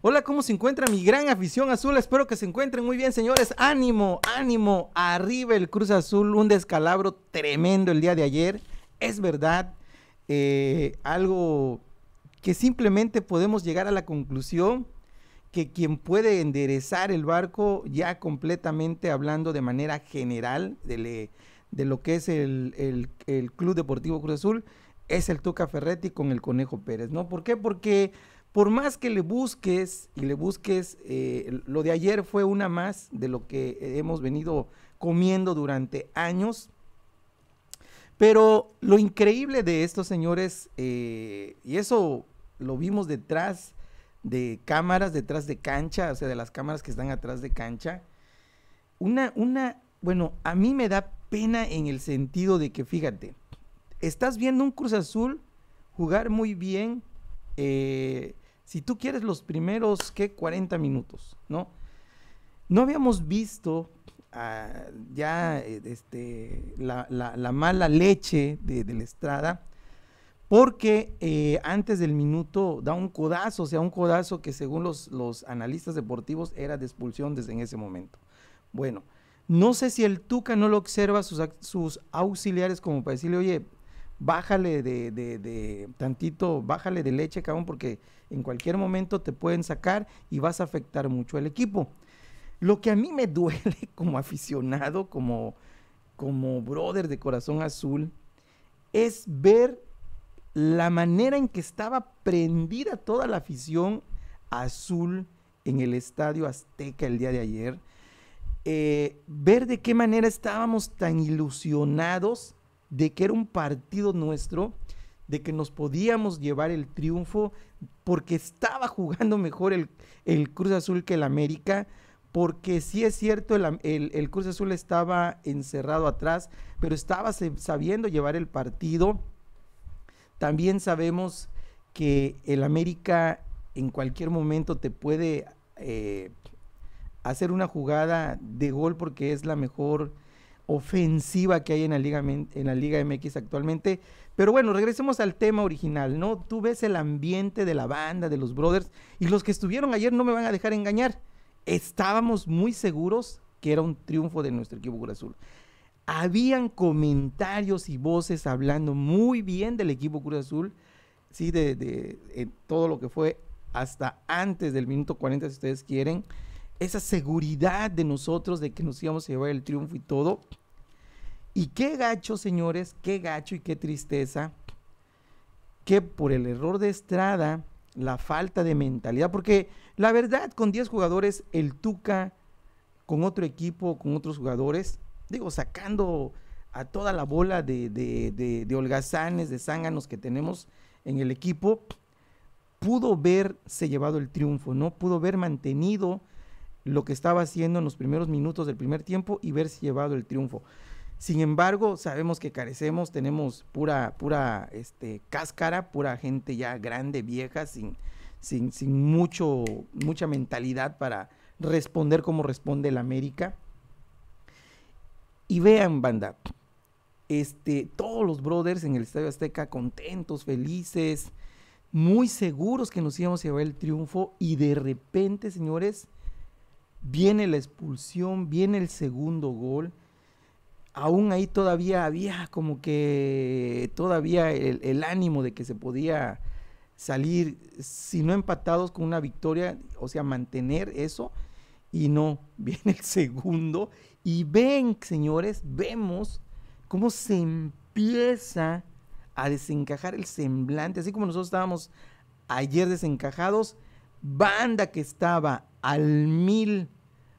Hola, ¿cómo se encuentra mi gran afición azul? Espero que se encuentren muy bien, señores. Ánimo, ánimo. Arriba el Cruz Azul, un descalabro tremendo el día de ayer. Es verdad, eh, algo que simplemente podemos llegar a la conclusión que quien puede enderezar el barco, ya completamente hablando de manera general de, de lo que es el, Club Deportivo Cruz Azul, es el Tuca Ferretti con el Conejo Pérez, ¿no? ¿Por qué? Porque por más que le busques y le busques, eh, lo de ayer fue una más de lo que eh, hemos venido comiendo durante años. Pero lo increíble de estos señores, eh, y eso lo vimos detrás de cámaras, detrás de cancha, o sea, de las cámaras que están atrás de cancha, una, una, bueno, a mí me da pena en el sentido de que, fíjate, estás viendo un Cruz Azul jugar muy bien, si tú quieres los primeros, ¿qué? 40 minutos, ¿no? No habíamos visto ah, ya este, la, mala leche de, la Estrada, porque eh, antes del minuto da un codazo, o sea, un codazo que según los, analistas deportivos era de expulsión desde en ese momento. Bueno, no sé si el Tuca no lo observa sus auxiliares como para decirle, oye, bájale de, de, tantito, bájale de leche, cabrón, porque en cualquier momento te pueden sacar y vas a afectar mucho al equipo. Lo que a mí me duele como aficionado, como, como brother de corazón azul, es ver la manera en que estaba prendida toda la afición azul en el Estadio Azteca el día de ayer. Eh, ver de qué manera estábamos tan ilusionados de que era un partido nuestro, de que nos podíamos llevar el triunfo, porque estaba jugando mejor el, Cruz Azul que el América, porque sí es cierto, el, el, Cruz Azul estaba encerrado atrás, pero estaba sabiendo llevar el partido. También sabemos que el América en cualquier momento te puede eh, hacer una jugada de gol porque es la mejor ofensiva que hay en la, Liga, en la Liga MX actualmente. Pero bueno, regresemos al tema original, ¿no? Tú ves el ambiente de la banda, de los brothers, y los que estuvieron ayer no me van a dejar engañar. Estábamos muy seguros que era un triunfo de nuestro equipo Cruz Azul. Habían comentarios y voces hablando muy bien del equipo Cruz Azul, sí, de todo lo que fue hasta antes del minuto 40, si ustedes quieren esa seguridad de nosotros de que nos íbamos a llevar el triunfo y todo. Y qué gacho, señores, qué gacho y qué tristeza que por el error de Estrada, la falta de mentalidad, porque la verdad, con 10 jugadores, el Tuca, con otro equipo, con otros jugadores, digo, sacando a toda la bola de, de, holgazanes, de zánganos que tenemos en el equipo, pudo verse llevado el triunfo, ¿no? Pudo haber mantenido lo que estaba haciendo en los primeros minutos del primer tiempo y ver si llevado el triunfo. Sin embargo, sabemos que carecemos, tenemos pura, pura este, cáscara, pura gente ya grande, vieja, sin, sin, sin mucho, mucha mentalidad para responder como responde el América. Y vean, banda, este, todos los brothers en el Estadio Azteca contentos, felices, muy seguros que nos íbamos a llevar el triunfo y de repente, señores, viene la expulsión, viene el segundo gol. Aún ahí todavía había como que todavía el, el ánimo de que se podía salir, si no empatados con una victoria, o sea, mantener eso. Y no, viene el segundo. Y ven, señores, vemos cómo se empieza a desencajar el semblante, así como nosotros estábamos ayer desencajados, banda que estaba al mil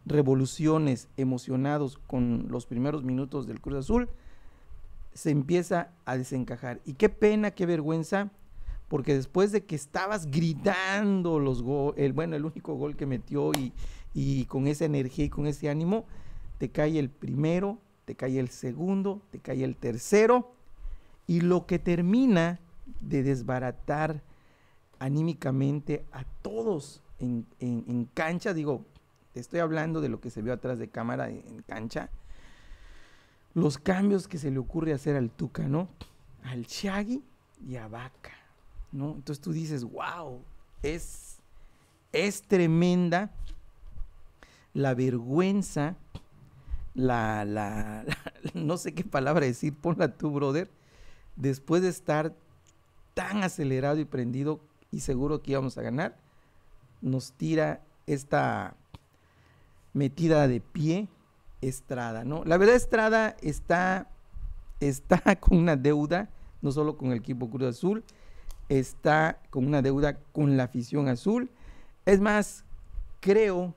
revoluciones emocionados con los primeros minutos del Cruz Azul, se empieza a desencajar. Y qué pena, qué vergüenza, porque después de que estabas gritando los el bueno, el único gol que metió y, y con esa energía y con ese ánimo, te cae el primero, te cae el segundo, te cae el tercero, y lo que termina de desbaratar anímicamente a todos en, cancha, digo, estoy hablando de lo que se vio atrás de cámara en, cancha, los cambios que se le ocurre hacer al Tuca, ¿no? Al Shaggy y a Vaca, ¿no? Entonces tú dices, wow, es, es tremenda la vergüenza, la, la, no sé qué palabra decir, ponla tu brother, después de estar tan acelerado y prendido y seguro que íbamos a ganar, nos tira esta metida de pie Estrada, ¿no? La verdad Estrada está, está con una deuda, no solo con el equipo Cruz Azul, está con una deuda con la afición azul. Es más, creo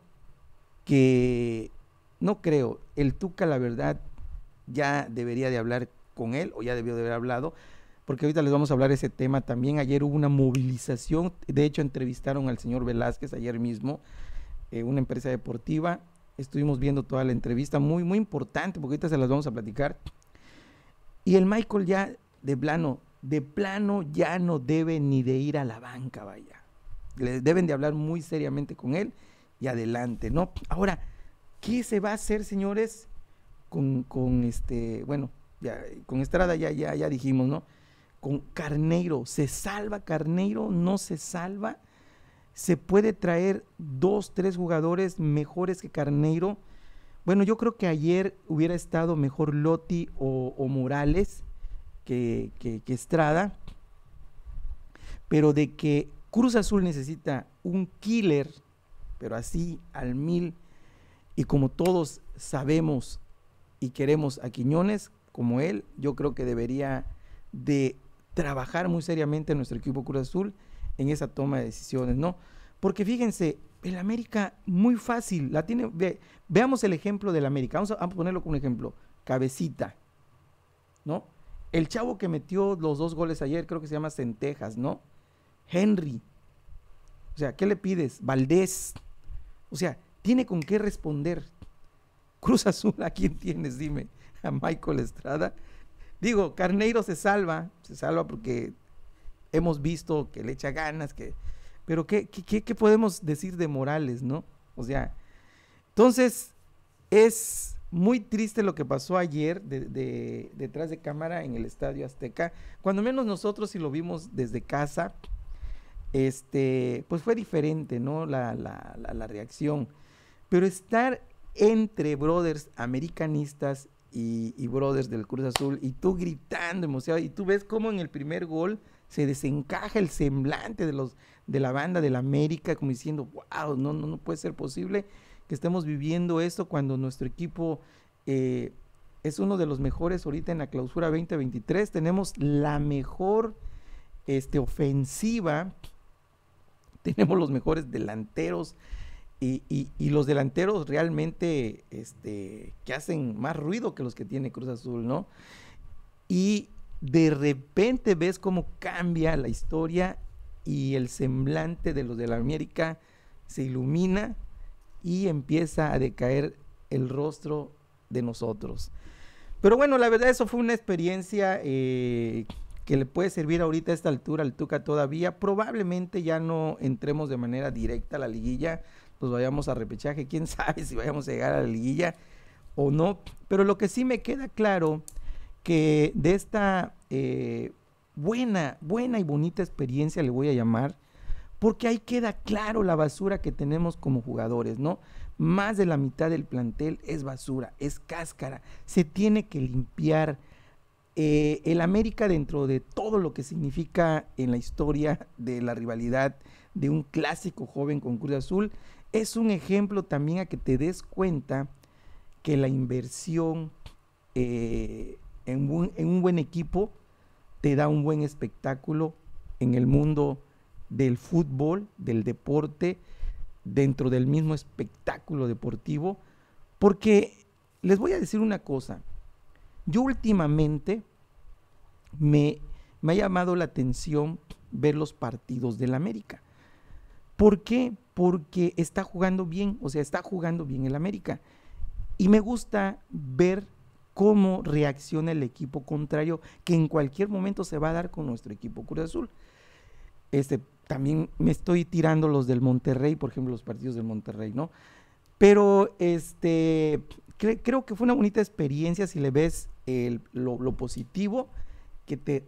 que, no creo, el Tuca la verdad ya debería de hablar con él o ya debió de haber hablado porque ahorita les vamos a hablar ese tema también. Ayer hubo una movilización, de hecho entrevistaron al señor Velázquez ayer mismo, eh, una empresa deportiva. Estuvimos viendo toda la entrevista, muy, muy importante, porque ahorita se las vamos a platicar. Y el Michael ya, de plano, de plano ya no debe ni de ir a la banca, vaya. Le deben de hablar muy seriamente con él y adelante, ¿no? Ahora, ¿qué se va a hacer, señores, con, este, bueno, con Estrada ya, ya, ya dijimos, ¿no? con Carneiro. ¿Se salva Carneiro? ¿No se salva? ¿Se puede traer dos, tres jugadores mejores que Carneiro? Bueno, yo creo que ayer hubiera estado mejor Lotti o, Morales que Estrada. Pero de que Cruz Azul necesita un killer, pero así al mil, y como todos sabemos y queremos a Quiñones como él, yo creo que debería de trabajar muy seriamente nuestro equipo Cruz Azul en esa toma de decisiones, ¿no? Porque fíjense, el América muy fácil, la tiene, veamos el ejemplo del América, vamos a, ponerlo como un ejemplo, cabecita, ¿no? El chavo que metió los dos goles ayer, creo que se llama Centejas, ¿no? Henry. O sea, ¿qué le pides? Valdés. O sea, tiene con qué responder. Cruz Azul, ¿a quién tienes? Dime, a Michael Estrada Digo, Carneiro se salva, se salva porque hemos visto que le echa ganas, que... Pero ¿qué, podemos decir de Morales, no? O sea, entonces es muy triste lo que pasó ayer detrás de cámara en el Estadio Azteca. Cuando menos nosotros si lo vimos desde casa, este, pues fue diferente, ¿no? La, la reacción. Pero estar entre brothers americanistas y, brothers del Cruz Azul, y tú gritando emocionado, y tú ves cómo en el primer gol se desencaja el semblante de los de la banda del América como diciendo, "Wow, no no no puede ser posible que estemos viviendo esto cuando nuestro equipo eh, es uno de los mejores ahorita en la clausura 2023. Tenemos la mejor este, ofensiva, tenemos los mejores delanteros, y, los delanteros realmente este, que hacen más ruido que los que tiene Cruz Azul, ¿no? Y de repente ves cómo cambia la historia y el semblante de los de la América se ilumina y empieza a decaer el rostro de nosotros. Pero bueno, la verdad eso fue una experiencia eh, que le puede servir ahorita a esta altura al Tuca todavía. Probablemente ya no entremos de manera directa a la liguilla pues vayamos a repechaje, quién sabe si vayamos a llegar a la liguilla o no, pero lo que sí me queda claro que de esta eh, buena, buena y bonita experiencia le voy a llamar, porque ahí queda claro la basura que tenemos como jugadores, ¿no? Más de la mitad del plantel es basura, es cáscara, se tiene que limpiar. Eh, el América dentro de todo lo que significa en la historia de la rivalidad de un clásico joven con Cruz Azul es un ejemplo también a que te des cuenta que la inversión eh, en, un, buen equipo te da un buen espectáculo en el mundo del fútbol, del deporte, dentro del mismo espectáculo deportivo, porque les voy a decir una cosa, yo últimamente me, me ha llamado la atención ver los partidos del América. ¿Por qué? Porque está jugando bien, o sea, está jugando bien el América. Y me gusta ver cómo reacciona el equipo contrario, que en cualquier momento se va a dar con nuestro equipo Cruz Azul. Este, también me estoy tirando los del Monterrey, por ejemplo, los partidos del Monterrey, ¿no? Pero este, creo que fue una bonita experiencia si le ves lo, positivo que te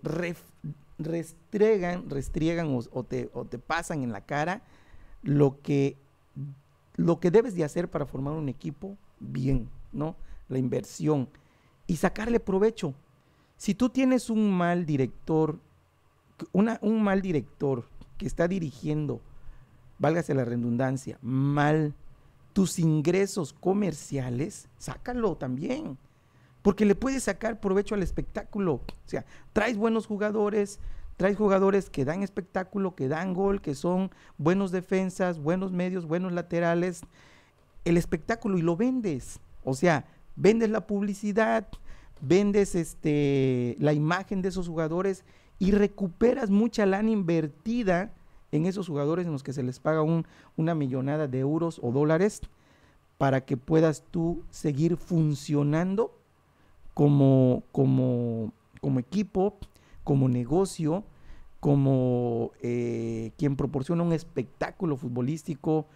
restregan, restriegan o te pasan en la cara lo que, lo que debes de hacer para formar un equipo bien, ¿no? La inversión y sacarle provecho. Si tú tienes un mal director, un mal director que está dirigiendo, válgase la redundancia, mal tus ingresos comerciales, sácalo también porque le puedes sacar provecho al espectáculo. O sea, traes buenos jugadores, traes jugadores que dan espectáculo, que dan gol, que son buenos defensas, buenos medios, buenos laterales, el espectáculo y lo vendes. O sea, vendes la publicidad, vendes este, la imagen de esos jugadores y recuperas mucha lana invertida en esos jugadores en los que se les paga una millonada de euros o dólares para que puedas tú seguir funcionando como, como, como equipo, como negocio, como eh, quien proporciona un espectáculo futbolístico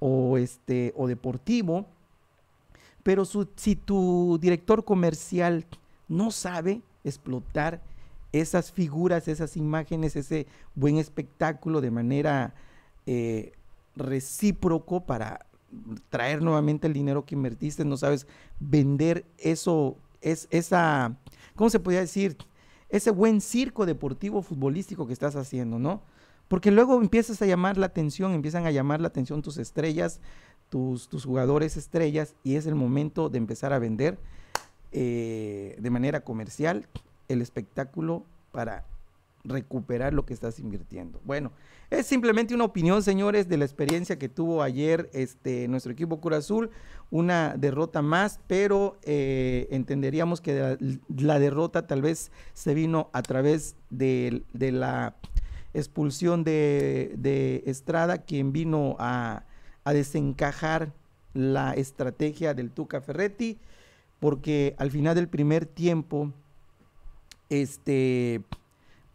o, este, o deportivo. Pero si tu director comercial no sabe explotar esas figuras, esas imágenes, ese buen espectáculo de manera eh, recíproco para traer nuevamente el dinero que invertiste, no sabes vender eso, es esa, ¿cómo se podría decir? ese buen circo deportivo futbolístico que estás haciendo, ¿no? Porque luego empiezas a llamar la atención, empiezan a llamar la atención tus estrellas, tus, jugadores estrellas, y es el momento de empezar a vender eh, de manera comercial el espectáculo para recuperar lo que estás invirtiendo. Bueno, es simplemente una opinión, señores, de la experiencia que tuvo ayer este, nuestro equipo Cura Azul. Una derrota más, pero eh, entenderíamos que la, derrota tal vez se vino a través de, la expulsión de, de, Estrada, quien vino a, a desencajar la estrategia del Tuca Ferretti, porque al final del primer tiempo, este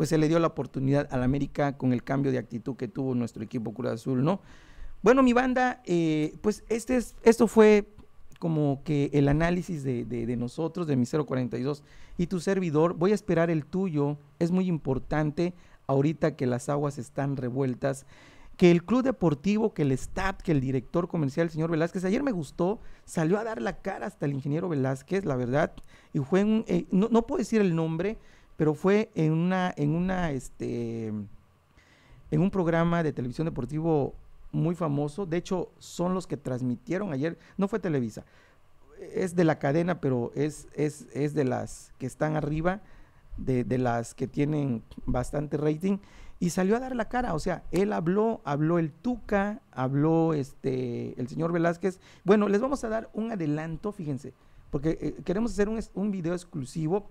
pues se le dio la oportunidad al América con el cambio de actitud que tuvo nuestro equipo Cruz Azul, ¿no? Bueno, mi banda, eh, pues este es, esto fue como que el análisis de, nosotros, de mi 042 y tu servidor. Voy a esperar el tuyo. Es muy importante ahorita que las aguas están revueltas. Que el club deportivo, que el staff, que el director comercial, el señor Velázquez, ayer me gustó, salió a dar la cara hasta el ingeniero Velázquez, la verdad, y fue eh, no puedo decir el nombre, pero fue en una, en una, este, en un programa de televisión deportivo muy famoso. De hecho, son los que transmitieron ayer. No fue Televisa, es de la cadena, pero es, es, de las que están arriba, de, las que tienen bastante rating. Y salió a dar la cara, o sea, él habló, habló el Tuca, habló este, el señor Velázquez. Bueno, les vamos a dar un adelanto, fíjense, porque eh, queremos hacer un, un video exclusivo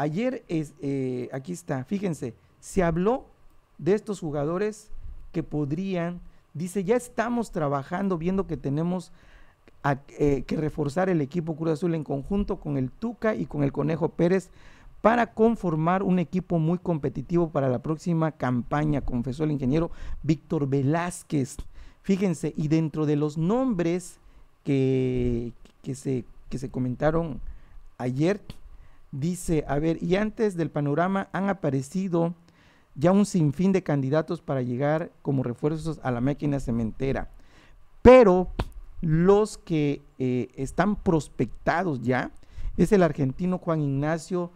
Ayer, es, eh, aquí está, fíjense, se habló de estos jugadores que podrían, dice, ya estamos trabajando, viendo que tenemos eh, que reforzar el equipo Cruz Azul en conjunto con el Tuca y con el Conejo Pérez para conformar un equipo muy competitivo para la próxima campaña, confesó el ingeniero Víctor Velázquez. Fíjense, y dentro de los nombres que, que, se, que se comentaron ayer, Dice, a ver, y antes del panorama han aparecido ya un sinfín de candidatos para llegar como refuerzos a la máquina cementera. Pero los que eh, están prospectados ya es el argentino Juan Ignacio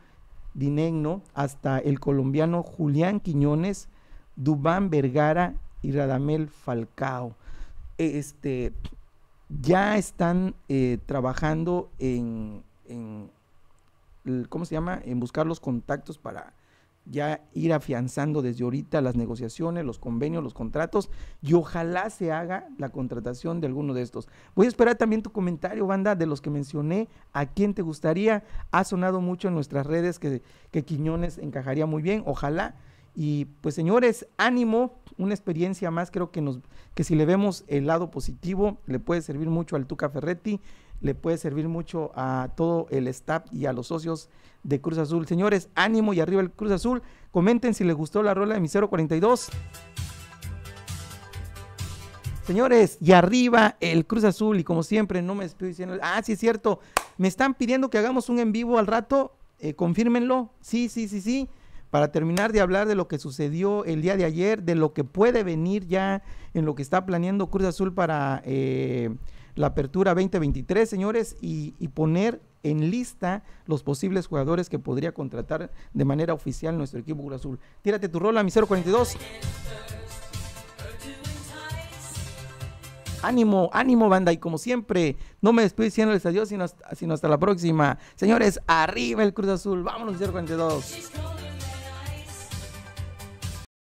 Dinegno, hasta el colombiano Julián Quiñones, Dubán Vergara y Radamel Falcao. Este, ya están eh, trabajando en ¿cómo se llama? En buscar los contactos para ya ir afianzando desde ahorita las negociaciones, los convenios, los contratos y ojalá se haga la contratación de alguno de estos. Voy a esperar también tu comentario, banda, de los que mencioné, a quién te gustaría. Ha sonado mucho en nuestras redes que, Quiñones encajaría muy bien, ojalá y pues señores, ánimo, una experiencia más, creo que nos que si le vemos el lado positivo, le puede servir mucho al Tuca Ferretti, le puede servir mucho a todo el staff y a los socios de Cruz Azul. Señores, ánimo y arriba el Cruz Azul. Comenten si les gustó la rola de mi 042. Señores, y arriba el Cruz Azul. Y como siempre, no me estoy diciendo. Ah, sí, es cierto. Me están pidiendo que hagamos un en vivo al rato. Eh, confírmenlo. Sí, sí, sí, sí para terminar de hablar de lo que sucedió el día de ayer, de lo que puede venir ya en lo que está planeando Cruz Azul para eh, la apertura 2023, señores, y, poner en lista los posibles jugadores que podría contratar de manera oficial nuestro equipo Cruz Azul. Tírate tu rola, mi 042. Ánimo, ánimo, banda. Y como siempre, no me despido diciéndoles adiós, sino sino hasta la próxima. Señores, arriba el Cruz Azul. Vámonos, 042.